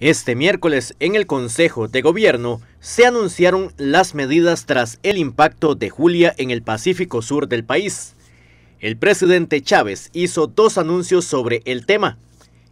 Este miércoles en el Consejo de Gobierno se anunciaron las medidas tras el impacto de Julia en el Pacífico Sur del país. El presidente Chávez hizo dos anuncios sobre el tema.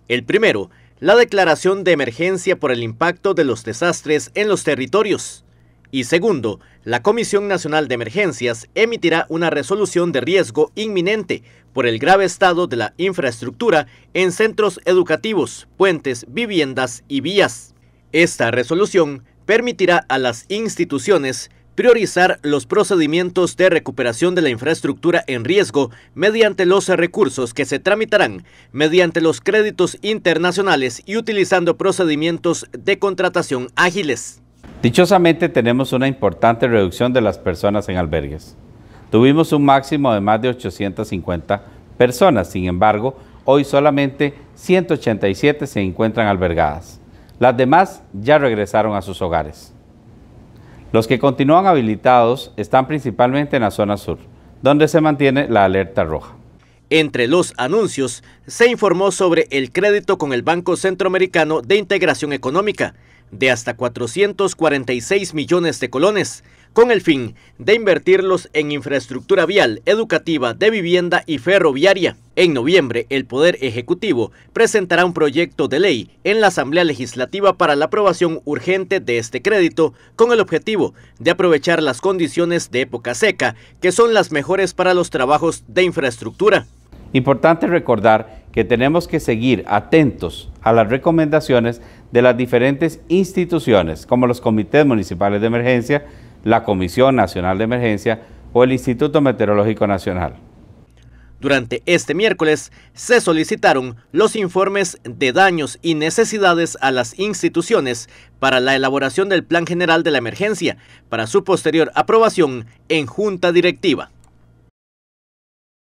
El primero, la declaración de emergencia por el impacto de los desastres en los territorios. Y segundo, la Comisión Nacional de Emergencias emitirá una resolución de riesgo inminente por el grave estado de la infraestructura en centros educativos, puentes, viviendas y vías. Esta resolución permitirá a las instituciones priorizar los procedimientos de recuperación de la infraestructura en riesgo mediante los recursos que se tramitarán mediante los créditos internacionales y utilizando procedimientos de contratación ágiles. Dichosamente tenemos una importante reducción de las personas en albergues. Tuvimos un máximo de más de 850 personas, sin embargo, hoy solamente 187 se encuentran albergadas. Las demás ya regresaron a sus hogares. Los que continúan habilitados están principalmente en la zona sur, donde se mantiene la alerta roja. Entre los anuncios, se informó sobre el crédito con el Banco Centroamericano de Integración Económica, de hasta 446 millones de colones, con el fin de invertirlos en infraestructura vial, educativa, de vivienda y ferroviaria. En noviembre, el Poder Ejecutivo presentará un proyecto de ley en la Asamblea Legislativa para la aprobación urgente de este crédito, con el objetivo de aprovechar las condiciones de época seca, que son las mejores para los trabajos de infraestructura. Importante recordar que tenemos que seguir atentos a las recomendaciones de las diferentes instituciones, como los comités municipales de emergencia, la Comisión Nacional de Emergencia o el Instituto Meteorológico Nacional. Durante este miércoles se solicitaron los informes de daños y necesidades a las instituciones para la elaboración del Plan General de la Emergencia para su posterior aprobación en Junta Directiva.